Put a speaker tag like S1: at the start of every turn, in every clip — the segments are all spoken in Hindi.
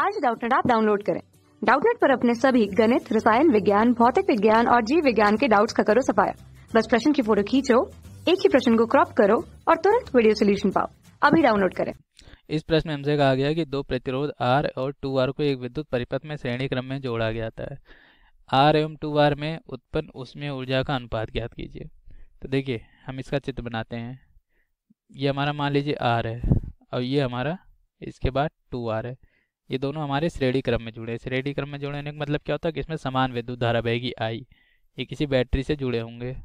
S1: आज डाउटनेट आप डाउनलोड करें डाउटनेट पर अपने सभी गणित रसायन विज्ञान भौतिक विज्ञान और जीव विज्ञान के डाउट्स का करो सफाया बस प्रश्न की फोटो खींचो एक ही प्रश्न को क्रॉप करो और तुरंत वीडियो सोल्यूशन पाओ अभी डाउनलोड करें इस प्रश्न में हमसे कहा गया कि दो प्रतिरोध आर और टू आर को एक विद्युत परिपथ में श्रेणी क्रम में जोड़ा गया था आर एवं टू आर में उत्पन्न उसमें ऊर्जा का अनुपात ज्ञात कीजिए तो देखिए हम इसका चित्र बनाते हैं ये हमारा मान लीजिए आर है और ये हमारा इसके बाद टू आर है ये दोनों हमारे श्रेणी क्रम में जुड़े हैं श्रेणी क्रम में जुड़े होने का मतलब क्या होता है कि इसमें समान विद्युत धारा बहेगी आई ये किसी बैटरी से जुड़े होंगे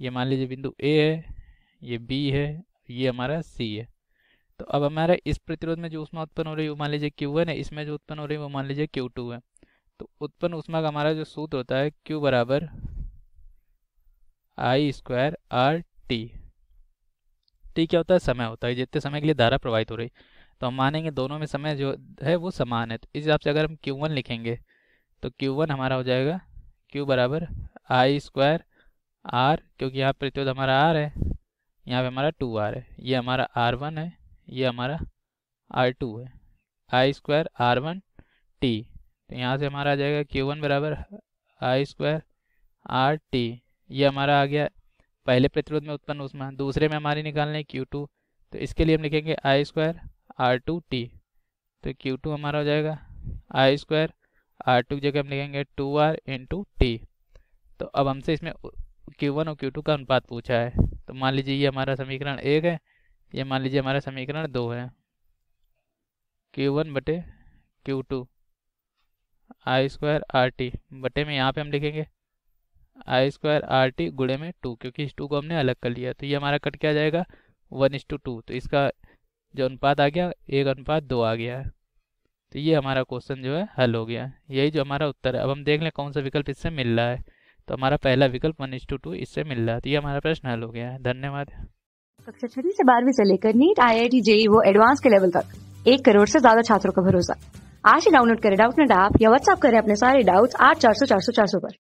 S1: ये मान लीजिए बिंदु ए है ये बी है ये हमारा सी है तो अब हमारा इस प्रतिरोध में जो उष्मा उत्पन्न हो रही है वो मान लीजिए क्यू है ना इसमें जो उत्पन्न हो रही है वो मान लीजिए क्यू टू है तो उत्पन्न उष्मा का हमारा जो सूत्र होता है क्यू बराबर I square R T T क्या होता है समय होता है जितने समय के लिए धारा प्रवाहित हो रही है तो हम मानेंगे दोनों में समय जो है वो समान है तो इस हिसाब से अगर हम Q1 लिखेंगे तो Q1 हमारा हो जाएगा Q बराबर आई स्क्वायर आर क्योंकि यहाँ प्रतिरोध हमारा आर है यहाँ पे हमारा टू आर है ये हमारा आर वन है ये हमारा आर टू है I square R one T तो यहाँ से हमारा आ जाएगा क्यू वन बराबर आई स्क्वायर आर टी ये हमारा आ गया पहले प्रतिरोध में उत्पन्न उसमें दूसरे में हमारी निकालने है क्यू टू तो इसके लिए हम लिखेंगे I square R two T तो क्यू टू हमारा हो जाएगा आई स्क्वायर आर टू जगह हम लिखेंगे टू आर इंटू टी तो अब हमसे इसमें क्यू वन और क्यू टू का अनुपात पूछा है तो मान लीजिए ये हमारा समीकरण एक है ये मान लीजिए हमारा समीकरण दो है क्यू वन बटे Q two I square R T बटे में यहाँ पे हम लिखेंगे आई स्क्वायर आर टी गुड़े में टू क्योंकि इस टू को हमने अलग कर लिया तो ये हमारा कट क्या जाएगा वन इस टू टू तो इसका जो अनुपात आ गया एक अनुपात दो आ गया है तो ये हमारा क्वेश्चन जो है हल हो गया यही जो हमारा उत्तर है अब हम देख लें कौन सा विकल्प इससे मिल रहा है तो हमारा पहला विकल्प वन टू टू इससे मिल रहा है तो ये हमारा प्रश्न हल हो गया है धन्यवाद कक्षा छठी से बारहवीं से लेकर NEET I I T JEE वो एडवांस के लेवल तक एक करोड़ से ज्यादा छात्रों का भरोसा आज ही डाउनलोड करें डाउट नेट ऐप या व्हाट्सअप करें अपने सारे डाउट्स आठ चार सौ चार सौ चार सौ पर